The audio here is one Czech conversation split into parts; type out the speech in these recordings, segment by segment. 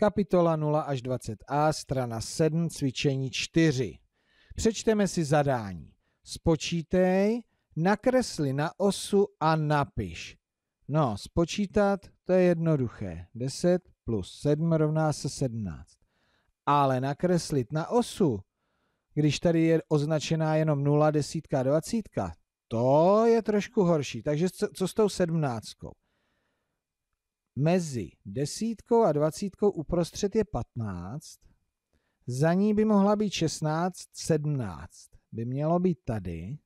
Kapitola 0 až 20a, strana 7, cvičení 4. Přečteme si zadání. Spočítej, nakresli na osu a napiš. No, spočítat to je jednoduché. 10 plus 7 rovná se 17. Ale nakreslit na osu, když tady je označená jenom 0, 10, 20, to je trošku horší. Takže co, co s tou sedmnáctkou? Mezi desítkou a dvacítkou uprostřed je 15. Za ní by mohla být 16, 17. By mělo být tady.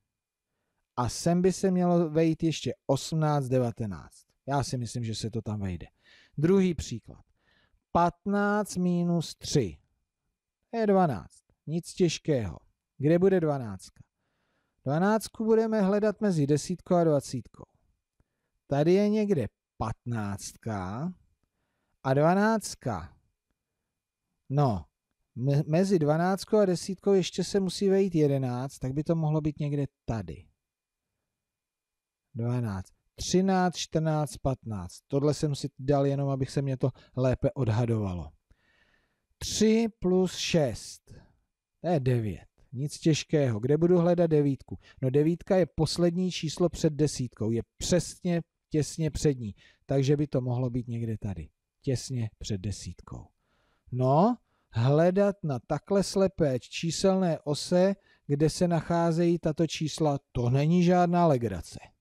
A sem by se mělo vejít ještě 18, 19. Já si myslím, že se to tam vejde. Druhý příklad. 15 minus 3 je 12. Nic těžkého. Kde bude 12? 12 budeme hledat mezi desítkou a dvacítkou. Tady je někde 15 a 12. No, mezi 12 a 10 ještě se musí vejít 11, tak by to mohlo být někde tady. 12, 13, 14, 15. Tohle jsem si dal jenom, abych se mě to lépe odhadovalo. 3 plus 6, to je 9. Nic těžkého. Kde budu hledat devítku? No devítka je poslední číslo před desítkou. Je přesně těsně před ní. Takže by to mohlo být někde tady, těsně před desítkou. No, hledat na takhle slepé číselné ose, kde se nacházejí tato čísla, to není žádná legrace.